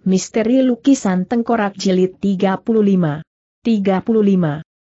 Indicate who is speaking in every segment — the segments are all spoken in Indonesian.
Speaker 1: Misteri Lukisan Tengkorak Jilid 35 35.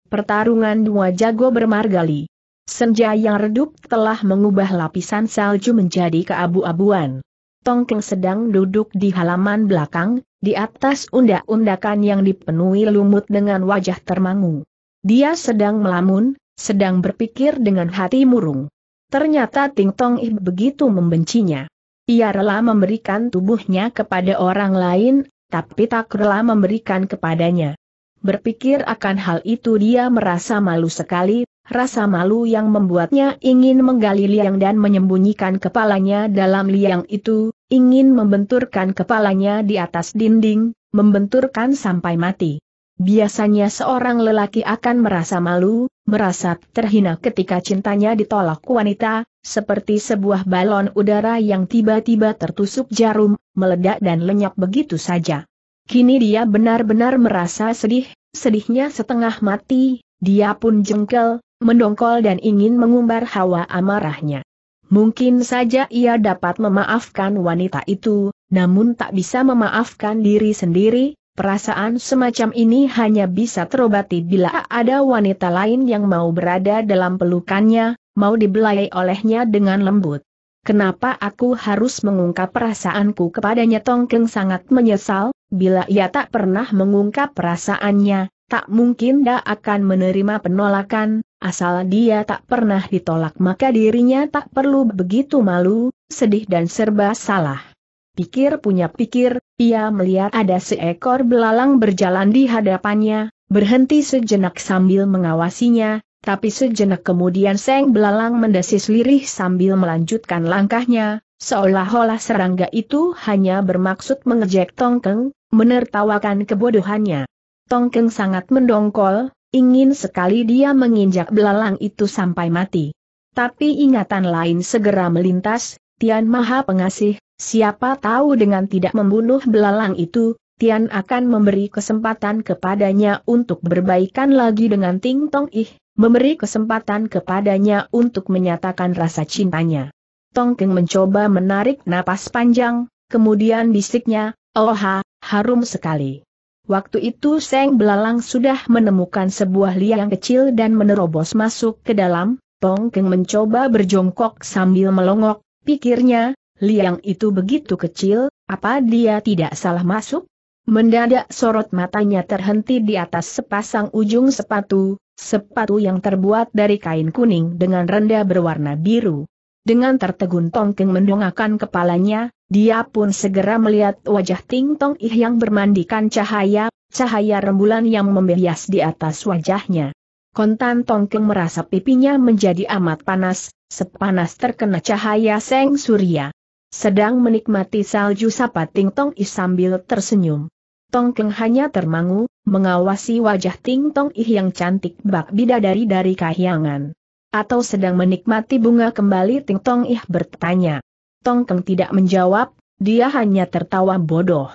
Speaker 1: Pertarungan dua jago bermargali. Senja yang redup telah mengubah lapisan salju menjadi keabu-abuan. Tongkeng sedang duduk di halaman belakang, di atas undak-undakan yang dipenuhi lumut dengan wajah termangu. Dia sedang melamun, sedang berpikir dengan hati murung. Ternyata Ting Tong Ih begitu membencinya. Ia rela memberikan tubuhnya kepada orang lain, tapi tak rela memberikan kepadanya. Berpikir akan hal itu dia merasa malu sekali, rasa malu yang membuatnya ingin menggali liang dan menyembunyikan kepalanya dalam liang itu, ingin membenturkan kepalanya di atas dinding, membenturkan sampai mati. Biasanya seorang lelaki akan merasa malu, merasa terhina ketika cintanya ditolak wanita, seperti sebuah balon udara yang tiba-tiba tertusuk jarum, meledak dan lenyap begitu saja. Kini dia benar-benar merasa sedih, sedihnya setengah mati, dia pun jengkel, mendongkol dan ingin mengumbar hawa amarahnya. Mungkin saja ia dapat memaafkan wanita itu, namun tak bisa memaafkan diri sendiri, Perasaan semacam ini hanya bisa terobati bila ada wanita lain yang mau berada dalam pelukannya, mau dibelai olehnya dengan lembut. Kenapa aku harus mengungkap perasaanku kepadanya Tongkeng sangat menyesal, bila ia tak pernah mengungkap perasaannya, tak mungkin dia akan menerima penolakan, asal dia tak pernah ditolak maka dirinya tak perlu begitu malu, sedih dan serba salah. Pikir punya pikir, ia melihat ada seekor belalang berjalan di hadapannya, berhenti sejenak sambil mengawasinya, tapi sejenak kemudian Seng Belalang mendesis lirih sambil melanjutkan langkahnya, seolah-olah serangga itu hanya bermaksud mengejek Tongkeng, menertawakan kebodohannya. Tongkeng sangat mendongkol, ingin sekali dia menginjak belalang itu sampai mati. Tapi ingatan lain segera melintas, Tian Maha Pengasih, siapa tahu dengan tidak membunuh belalang itu, Tian akan memberi kesempatan kepadanya untuk berbaikan lagi dengan Ting Tong Ih, memberi kesempatan kepadanya untuk menyatakan rasa cintanya. Tong Keng mencoba menarik napas panjang, kemudian bisiknya, Oha, oh harum sekali. Waktu itu Seng Belalang sudah menemukan sebuah liang kecil dan menerobos masuk ke dalam, Tong Keng mencoba berjongkok sambil melongok, Pikirnya, liang itu begitu kecil, apa dia tidak salah masuk? Mendadak sorot matanya terhenti di atas sepasang ujung sepatu, sepatu yang terbuat dari kain kuning dengan renda berwarna biru. Dengan tertegun Tongkeng mendongakkan kepalanya, dia pun segera melihat wajah Ting Tong Ih yang bermandikan cahaya, cahaya rembulan yang membias di atas wajahnya. Kontan Tongkeng merasa pipinya menjadi amat panas, sepanas terkena cahaya seng surya. Sedang menikmati salju sapa Ting Tong Ih sambil tersenyum. Tongkeng hanya termangu, mengawasi wajah Ting Tong Ih yang cantik bak bidadari dari kahyangan. Atau sedang menikmati bunga kembali Ting Tong Ih bertanya. Tongkeng tidak menjawab, dia hanya tertawa bodoh.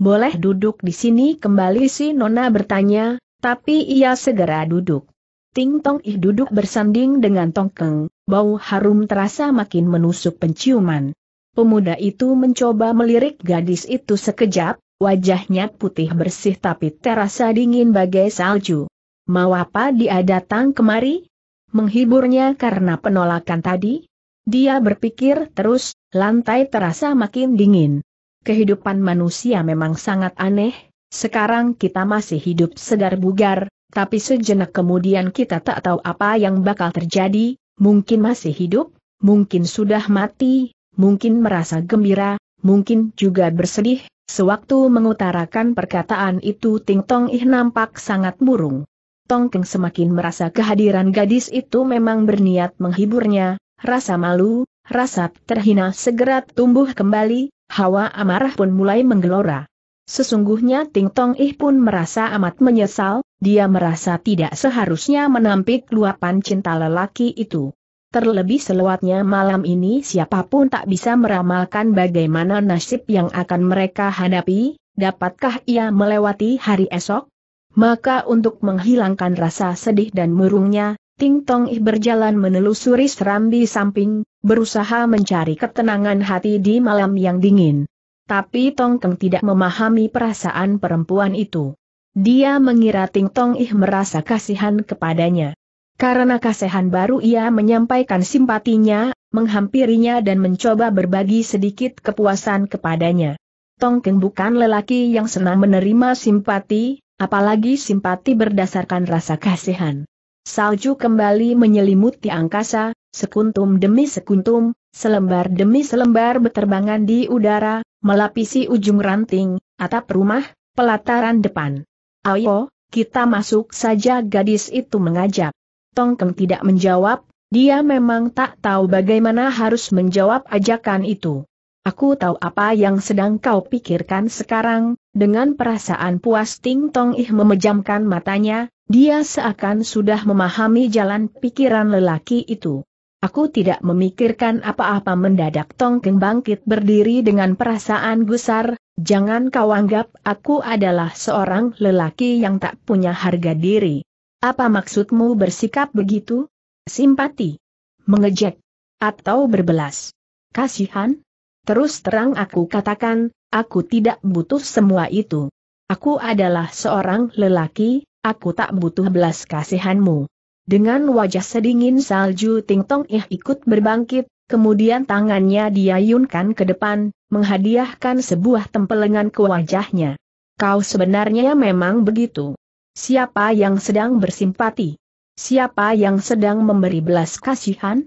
Speaker 1: Boleh duduk di sini kembali si Nona bertanya, tapi ia segera duduk. Ting Tong Ih duduk bersanding dengan Tongkeng, bau harum terasa makin menusuk penciuman. Pemuda itu mencoba melirik gadis itu sekejap, wajahnya putih bersih tapi terasa dingin bagai salju. Mau apa dia datang kemari? Menghiburnya karena penolakan tadi? Dia berpikir terus, lantai terasa makin dingin. Kehidupan manusia memang sangat aneh, sekarang kita masih hidup segar bugar, tapi sejenak kemudian kita tak tahu apa yang bakal terjadi, mungkin masih hidup, mungkin sudah mati, mungkin merasa gembira, mungkin juga bersedih, sewaktu mengutarakan perkataan itu Ting Tong Ih nampak sangat murung. Tong Keng semakin merasa kehadiran gadis itu memang berniat menghiburnya, rasa malu, rasa terhina segera tumbuh kembali, hawa amarah pun mulai menggelora. Sesungguhnya Ting Tong Ih pun merasa amat menyesal, dia merasa tidak seharusnya menampik luapan cinta lelaki itu. Terlebih selewatnya malam ini siapapun tak bisa meramalkan bagaimana nasib yang akan mereka hadapi, dapatkah ia melewati hari esok? Maka untuk menghilangkan rasa sedih dan murungnya, Ting Tong Ih berjalan menelusuri serambi samping, berusaha mencari ketenangan hati di malam yang dingin. Tapi Tong Keng tidak memahami perasaan perempuan itu. Dia mengira Ting Tong Ih merasa kasihan kepadanya. Karena kasihan baru ia menyampaikan simpatinya, menghampirinya dan mencoba berbagi sedikit kepuasan kepadanya. Tong Keng bukan lelaki yang senang menerima simpati, apalagi simpati berdasarkan rasa kasihan. Salju kembali menyelimuti angkasa, sekuntum demi sekuntum, selembar demi selembar berterbangan di udara, melapisi ujung ranting, atap rumah, pelataran depan. Ayo, kita masuk saja gadis itu mengajak. Tongkeng tidak menjawab, dia memang tak tahu bagaimana harus menjawab ajakan itu. Aku tahu apa yang sedang kau pikirkan sekarang, dengan perasaan puas Ting Tong Ih memejamkan matanya, dia seakan sudah memahami jalan pikiran lelaki itu. Aku tidak memikirkan apa-apa mendadak Tongkeng bangkit berdiri dengan perasaan gusar, Jangan kau anggap aku adalah seorang lelaki yang tak punya harga diri. Apa maksudmu bersikap begitu? Simpati. Mengejek. Atau berbelas. Kasihan? Terus terang aku katakan, aku tidak butuh semua itu. Aku adalah seorang lelaki, aku tak butuh belas kasihanmu. Dengan wajah sedingin salju Ting Tong Ih ikut berbangkit, Kemudian tangannya diayunkan ke depan, menghadiahkan sebuah tempelengan ke wajahnya. Kau sebenarnya memang begitu. Siapa yang sedang bersimpati? Siapa yang sedang memberi belas kasihan?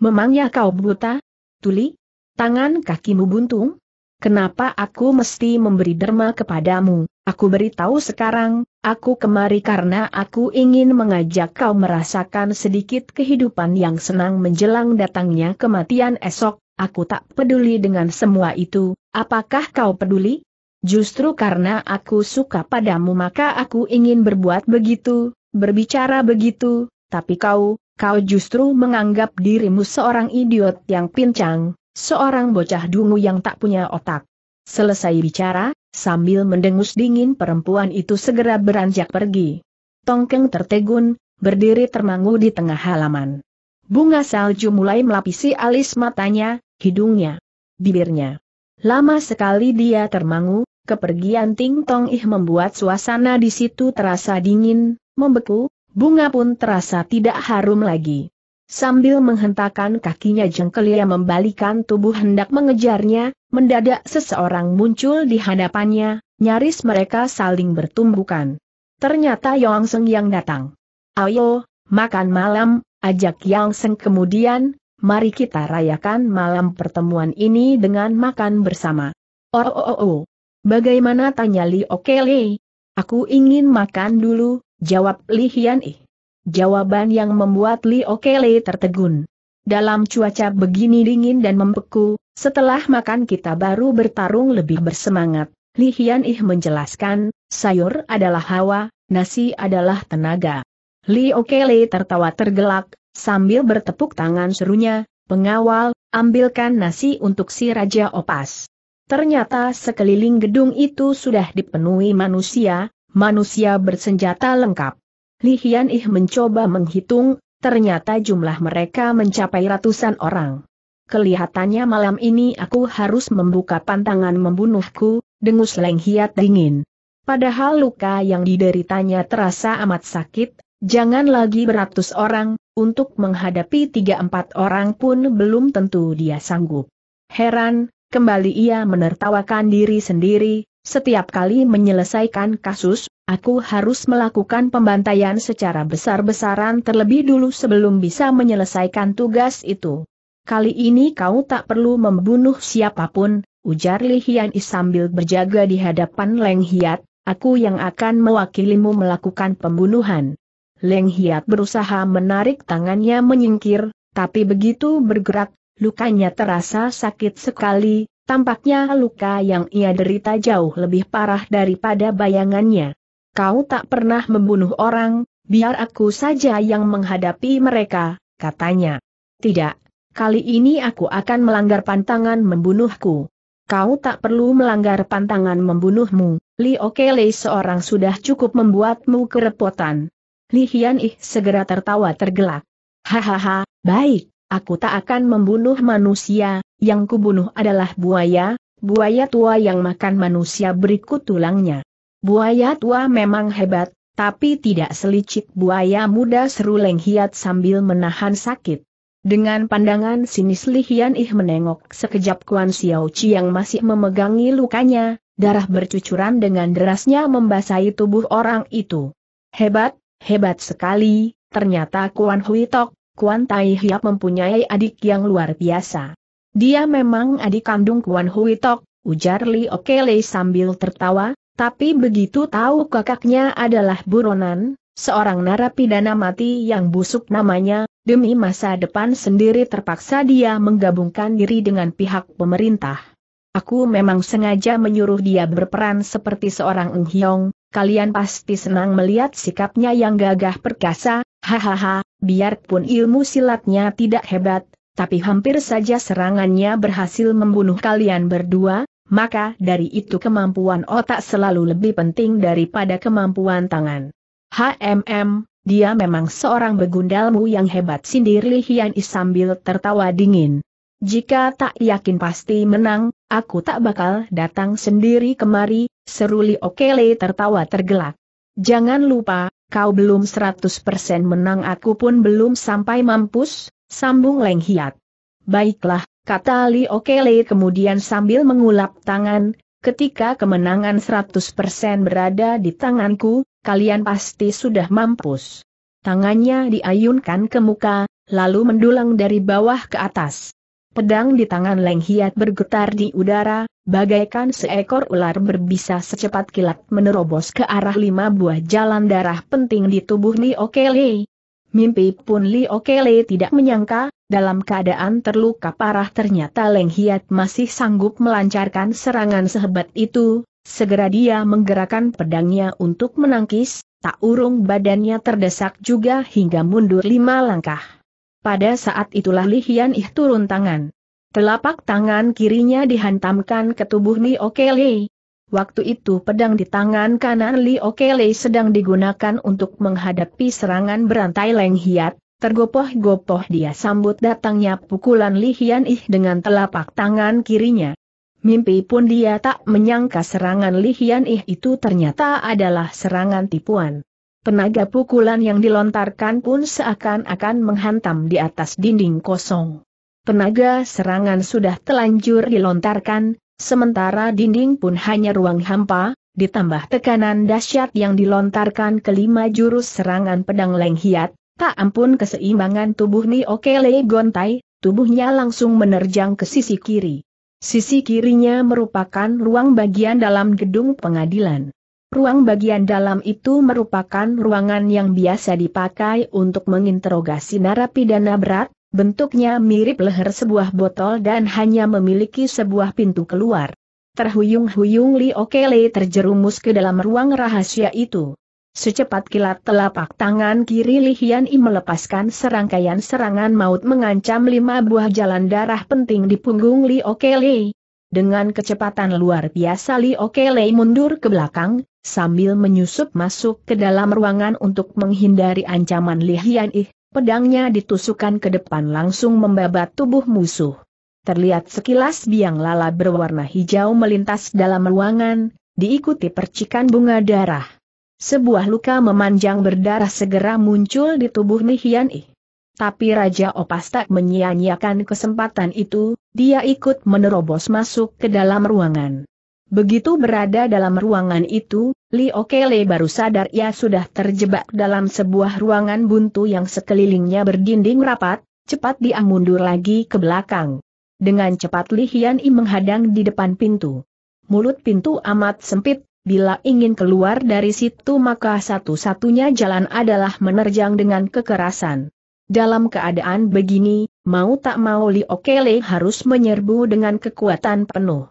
Speaker 1: Memangnya kau buta? Tuli? Tangan kakimu buntung? Kenapa aku mesti memberi derma kepadamu? Aku beritahu sekarang, aku kemari karena aku ingin mengajak kau merasakan sedikit kehidupan yang senang menjelang datangnya kematian esok, aku tak peduli dengan semua itu, apakah kau peduli? Justru karena aku suka padamu maka aku ingin berbuat begitu, berbicara begitu, tapi kau, kau justru menganggap dirimu seorang idiot yang pincang, Seorang bocah dungu yang tak punya otak. Selesai bicara, sambil mendengus dingin perempuan itu segera beranjak pergi. Tongkeng tertegun, berdiri termangu di tengah halaman. Bunga salju mulai melapisi alis matanya, hidungnya, bibirnya. Lama sekali dia termangu, kepergian Ting Tong Ih membuat suasana di situ terasa dingin, membeku, bunga pun terasa tidak harum lagi. Sambil menghentakkan kakinya jengkelia membalikan tubuh hendak mengejarnya, mendadak seseorang muncul di hadapannya, nyaris mereka saling bertumbukan. Ternyata Yang Seng yang datang. Ayo, makan malam, ajak Yang Seng kemudian, mari kita rayakan malam pertemuan ini dengan makan bersama. Oh, oh, oh, oh. Bagaimana tanya Li Okele? Aku ingin makan dulu, jawab Li Hian Ih. Eh, Jawaban yang membuat Li Okele tertegun. Dalam cuaca begini dingin dan membeku, setelah makan kita baru bertarung lebih bersemangat. Li Hian Ih menjelaskan, sayur adalah hawa, nasi adalah tenaga. Li Okele tertawa tergelak, sambil bertepuk tangan serunya, pengawal, ambilkan nasi untuk si Raja Opas. Ternyata sekeliling gedung itu sudah dipenuhi manusia, manusia bersenjata lengkap. Li Hian Ih mencoba menghitung, ternyata jumlah mereka mencapai ratusan orang. Kelihatannya malam ini aku harus membuka pantangan membunuhku, dengus Leng Hiat dingin. Padahal luka yang dideritanya terasa amat sakit, jangan lagi beratus orang, untuk menghadapi tiga empat orang pun belum tentu dia sanggup. Heran, kembali ia menertawakan diri sendiri, setiap kali menyelesaikan kasus, aku harus melakukan pembantaian secara besar-besaran terlebih dulu sebelum bisa menyelesaikan tugas itu. Kali ini kau tak perlu membunuh siapapun, ujar Li Hian sambil berjaga di hadapan Leng Hiat, aku yang akan mewakilimu melakukan pembunuhan. Leng Hiat berusaha menarik tangannya menyingkir, tapi begitu bergerak, lukanya terasa sakit sekali, Tampaknya luka yang ia derita jauh lebih parah daripada bayangannya. Kau tak pernah membunuh orang, biar aku saja yang menghadapi mereka, katanya. Tidak, kali ini aku akan melanggar pantangan membunuhku. Kau tak perlu melanggar pantangan membunuhmu, Li Okele seorang sudah cukup membuatmu kerepotan. Li Hian Ih segera tertawa tergelak. Hahaha, baik, aku tak akan membunuh manusia, yang kubunuh adalah buaya, buaya tua yang makan manusia berikut tulangnya. Buaya tua memang hebat, tapi tidak selicik buaya muda seru Leng Hiat sambil menahan sakit. Dengan pandangan sinis lihian Hian Ih menengok sekejap Kuan Xiao Chi yang masih memegangi lukanya, darah bercucuran dengan derasnya membasahi tubuh orang itu. Hebat, hebat sekali, ternyata Kuan Hui Tok, Kuan Tai Hiap mempunyai adik yang luar biasa. Dia memang adik kandung Kuan Hui Tok, ujar Li Okele sambil tertawa, tapi begitu tahu kakaknya adalah buronan, seorang narapidana mati yang busuk namanya, demi masa depan sendiri terpaksa dia menggabungkan diri dengan pihak pemerintah. Aku memang sengaja menyuruh dia berperan seperti seorang Ung Hiong, kalian pasti senang melihat sikapnya yang gagah perkasa, Hahaha, biarpun ilmu silatnya tidak hebat, tapi hampir saja serangannya berhasil membunuh kalian berdua, maka dari itu kemampuan otak selalu lebih penting daripada kemampuan tangan. HMM, dia memang seorang begundalmu yang hebat sindir Li Hian sambil tertawa dingin. Jika tak yakin pasti menang, aku tak bakal datang sendiri kemari, Seruli Okele tertawa tergelak. Jangan lupa, kau belum 100% menang aku pun belum sampai mampus, sambung Leng Hiat. Baiklah, kata Li Okele kemudian sambil mengulap tangan, ketika kemenangan 100% berada di tanganku, kalian pasti sudah mampus. Tangannya diayunkan ke muka, lalu mendulang dari bawah ke atas. Pedang di tangan Leng Hiat bergetar di udara, bagaikan seekor ular berbisa secepat kilat menerobos ke arah lima buah jalan darah penting di tubuh Li Okele. Mimpi pun Li Okele tidak menyangka, dalam keadaan terluka parah ternyata Leng Hiat masih sanggup melancarkan serangan sehebat itu, segera dia menggerakkan pedangnya untuk menangkis, tak urung badannya terdesak juga hingga mundur lima langkah. Pada saat itulah Li Hian Ih turun tangan. Telapak tangan kirinya dihantamkan ke tubuh Li Okelei. Waktu itu pedang di tangan kanan Li Okelei sedang digunakan untuk menghadapi serangan berantai Leng Hiat, tergopoh-gopoh dia sambut datangnya pukulan Li Hian Ih dengan telapak tangan kirinya. Mimpi pun dia tak menyangka serangan Li Hian Ih itu ternyata adalah serangan tipuan. Tenaga pukulan yang dilontarkan pun seakan-akan menghantam di atas dinding kosong. Tenaga serangan sudah telanjur dilontarkan, sementara dinding pun hanya ruang hampa, ditambah tekanan dahsyat yang dilontarkan kelima jurus serangan pedang lenghiat, tak ampun keseimbangan tubuh Niokele Gontai, tubuhnya langsung menerjang ke sisi kiri. Sisi kirinya merupakan ruang bagian dalam gedung pengadilan. Ruang bagian dalam itu merupakan ruangan yang biasa dipakai untuk menginterogasi narapidana berat, bentuknya mirip leher sebuah botol dan hanya memiliki sebuah pintu keluar. Terhuyung-huyung Li Okele terjerumus ke dalam ruang rahasia itu. Secepat kilat telapak tangan kiri Li Hian I melepaskan serangkaian serangan maut mengancam lima buah jalan darah penting di punggung Li Okele. Dengan kecepatan luar biasa Li Okele mundur ke belakang, sambil menyusup masuk ke dalam ruangan untuk menghindari ancaman Li Hian Ih, pedangnya ditusukkan ke depan langsung membabat tubuh musuh. Terlihat sekilas biang lala berwarna hijau melintas dalam ruangan, diikuti percikan bunga darah. Sebuah luka memanjang berdarah segera muncul di tubuh Li Hian Ih. Tapi Raja Opas tak menyia-nyiakan kesempatan itu, dia ikut menerobos masuk ke dalam ruangan. Begitu berada dalam ruangan itu, Li Okele baru sadar ia sudah terjebak dalam sebuah ruangan buntu yang sekelilingnya berdinding rapat, cepat dia mundur lagi ke belakang. Dengan cepat Li Hian I menghadang di depan pintu. Mulut pintu amat sempit, bila ingin keluar dari situ maka satu-satunya jalan adalah menerjang dengan kekerasan. Dalam keadaan begini, mau tak mau Li Okele harus menyerbu dengan kekuatan penuh.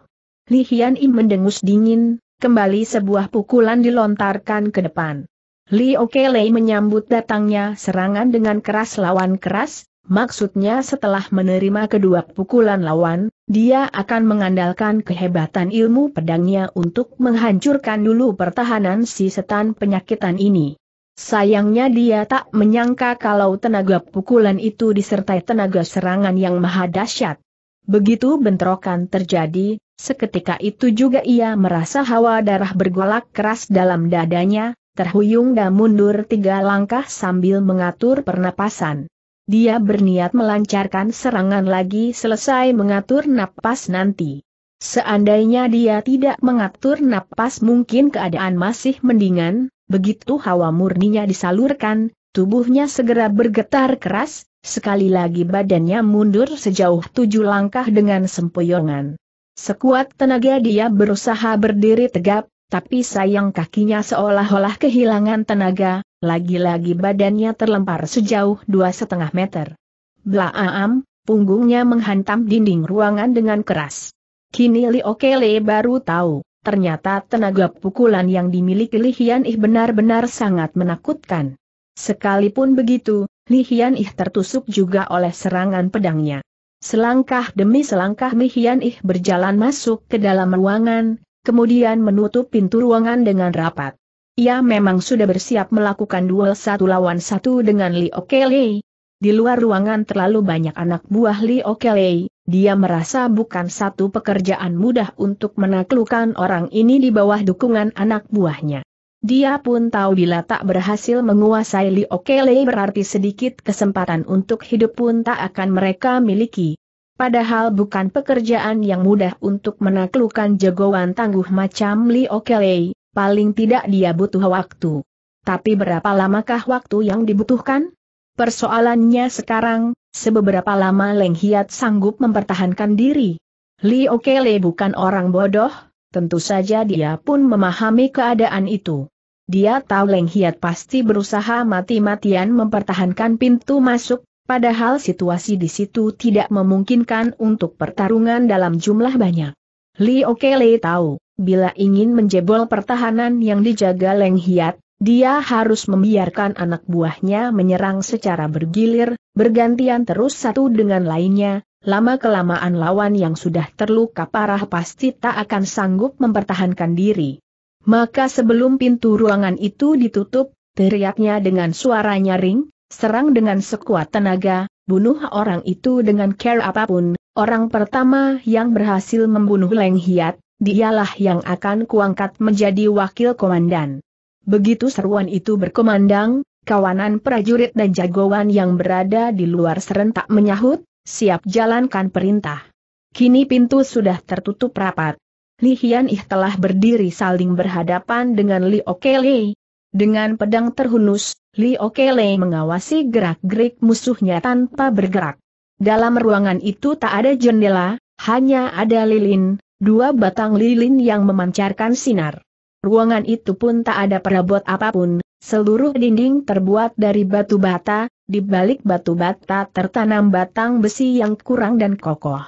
Speaker 1: Li Hian Im mendengus dingin, kembali sebuah pukulan dilontarkan ke depan. Li Okelei menyambut datangnya serangan dengan keras lawan keras, maksudnya setelah menerima kedua pukulan lawan, dia akan mengandalkan kehebatan ilmu pedangnya untuk menghancurkan dulu pertahanan si setan penyakitan ini. Sayangnya dia tak menyangka kalau tenaga pukulan itu disertai tenaga serangan yang maha dahsyat. Begitu bentrokan terjadi, Seketika itu juga ia merasa hawa darah bergolak keras dalam dadanya, terhuyung dan mundur tiga langkah sambil mengatur pernapasan. Dia berniat melancarkan serangan lagi selesai mengatur napas nanti. Seandainya dia tidak mengatur napas mungkin keadaan masih mendingan, begitu hawa murninya disalurkan, tubuhnya segera bergetar keras, sekali lagi badannya mundur sejauh tujuh langkah dengan sempoyongan. Sekuat tenaga dia berusaha berdiri tegap, tapi sayang kakinya seolah-olah kehilangan tenaga, lagi-lagi badannya terlempar sejauh dua setengah meter. Blaam, punggungnya menghantam dinding ruangan dengan keras. Kini Li Okele baru tahu, ternyata tenaga pukulan yang dimiliki Li Hian Ih benar-benar sangat menakutkan. Sekalipun begitu, Li Hian Ih tertusuk juga oleh serangan pedangnya. Selangkah demi selangkah Mihian Ih berjalan masuk ke dalam ruangan, kemudian menutup pintu ruangan dengan rapat. Ia memang sudah bersiap melakukan duel satu lawan satu dengan Li Okelei. Di luar ruangan terlalu banyak anak buah Li Okelei, dia merasa bukan satu pekerjaan mudah untuk menaklukkan orang ini di bawah dukungan anak buahnya. Dia pun tahu bila tak berhasil menguasai Li Okele, berarti sedikit kesempatan untuk hidup pun tak akan mereka miliki. Padahal bukan pekerjaan yang mudah untuk menaklukkan jagoan tangguh macam Li Okele. paling tidak dia butuh waktu. Tapi berapa lamakah waktu yang dibutuhkan? Persoalannya sekarang, sebeberapa lama Leng Hiat sanggup mempertahankan diri. Li Okele bukan orang bodoh, tentu saja dia pun memahami keadaan itu. Dia tahu Leng Hiat pasti berusaha mati-matian mempertahankan pintu masuk, padahal situasi di situ tidak memungkinkan untuk pertarungan dalam jumlah banyak. Li Okele tahu, bila ingin menjebol pertahanan yang dijaga Leng Hiat, dia harus membiarkan anak buahnya menyerang secara bergilir, bergantian terus satu dengan lainnya, lama-kelamaan lawan yang sudah terluka parah pasti tak akan sanggup mempertahankan diri. Maka sebelum pintu ruangan itu ditutup, teriaknya dengan suara nyaring, serang dengan sekuat tenaga, bunuh orang itu dengan care apapun, orang pertama yang berhasil membunuh Leng Hiat, dialah yang akan kuangkat menjadi wakil komandan. Begitu seruan itu berkomandang, kawanan prajurit dan jagoan yang berada di luar serentak menyahut, siap jalankan perintah. Kini pintu sudah tertutup rapat, Li Hian Ih telah berdiri saling berhadapan dengan Li Okelei. Dengan pedang terhunus, Li Okelei mengawasi gerak-gerik musuhnya tanpa bergerak. Dalam ruangan itu tak ada jendela, hanya ada lilin, dua batang lilin yang memancarkan sinar. Ruangan itu pun tak ada perabot apapun, seluruh dinding terbuat dari batu bata, di balik batu bata tertanam batang besi yang kurang dan kokoh.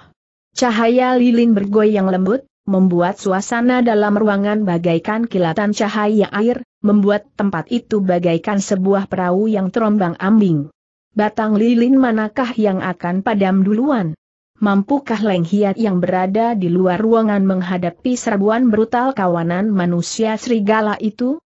Speaker 1: Cahaya lilin bergoyang lembut, membuat suasana dalam ruangan bagaikan kilatan cahaya air, membuat tempat itu bagaikan sebuah perahu yang terombang ambing. Batang lilin manakah yang akan padam duluan? Mampukah Leng Hiat yang berada di luar ruangan menghadapi serbuan brutal kawanan manusia serigala itu?